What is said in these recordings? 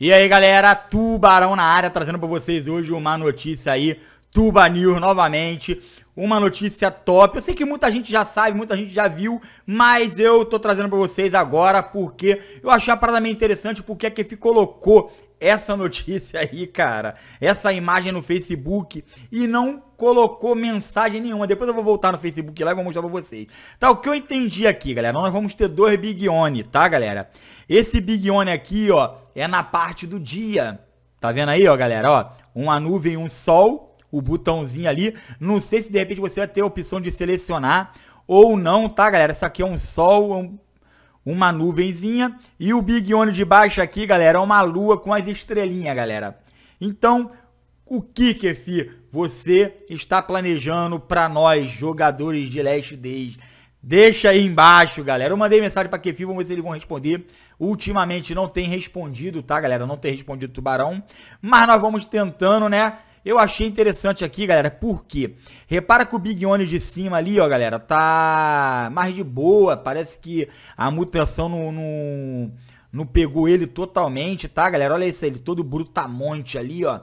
E aí galera, Tubarão na área, trazendo para vocês hoje uma notícia aí, Tuba News novamente, uma notícia top. Eu sei que muita gente já sabe, muita gente já viu, mas eu tô trazendo para vocês agora porque eu achei a parada meio interessante porque a é Kefi colocou essa notícia aí, cara, essa imagem no Facebook e não colocou mensagem nenhuma. Depois eu vou voltar no Facebook lá e vou mostrar pra vocês. Tá, o que eu entendi aqui, galera, nós vamos ter dois Big One, tá, galera? Esse Big One aqui, ó, é na parte do dia. Tá vendo aí, ó, galera? Ó, uma nuvem, um sol, o botãozinho ali. Não sei se de repente você vai ter a opção de selecionar ou não, tá, galera? Isso aqui é um sol, um, uma nuvenzinha. E o Big One de baixo aqui, galera, é uma lua com as estrelinhas, galera. Então, o que, Kefi, você está planejando para nós, jogadores de Last Days? Deixa aí embaixo, galera. Eu mandei mensagem pra Kefi, vamos ver se eles vão responder. Ultimamente não tem respondido, tá, galera? Não tem respondido Tubarão. Mas nós vamos tentando, né? Eu achei interessante aqui, galera, porque repara que o Big One de cima ali, ó, galera, tá mais de boa. Parece que a mutação não, não, não pegou ele totalmente, tá, galera? Olha isso aí, ele todo brutamonte tá ali, ó.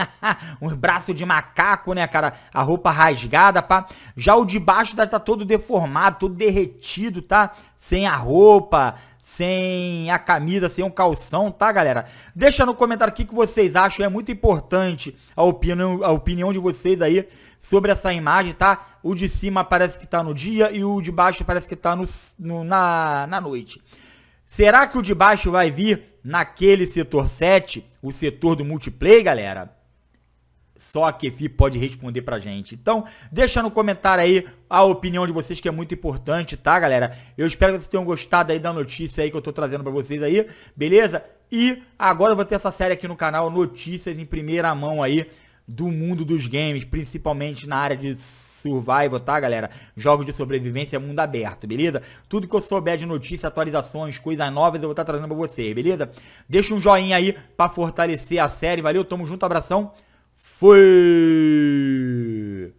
um braço de macaco, né, cara? A roupa rasgada, pá. Já o de baixo tá, tá todo deformado, todo derretido, tá? Sem a roupa, sem a camisa, sem um calção, tá, galera? Deixa no comentário o que, que vocês acham, é muito importante a opinião, a opinião de vocês aí sobre essa imagem, tá? O de cima parece que tá no dia e o de baixo parece que tá no, no na, na noite. Será que o de baixo vai vir naquele setor 7, o setor do multiplayer, galera? Só a Kefi pode responder pra gente. Então, deixa no comentário aí a opinião de vocês, que é muito importante, tá, galera? Eu espero que vocês tenham gostado aí da notícia aí que eu tô trazendo pra vocês aí, beleza? E agora eu vou ter essa série aqui no canal, notícias em primeira mão aí do mundo dos games, principalmente na área de survival, tá, galera? Jogos de sobrevivência, mundo aberto, beleza? Tudo que eu souber de notícia, atualizações, coisas novas, eu vou estar tá trazendo pra vocês, beleza? Deixa um joinha aí pra fortalecer a série, valeu? Tamo junto, abração! Fui!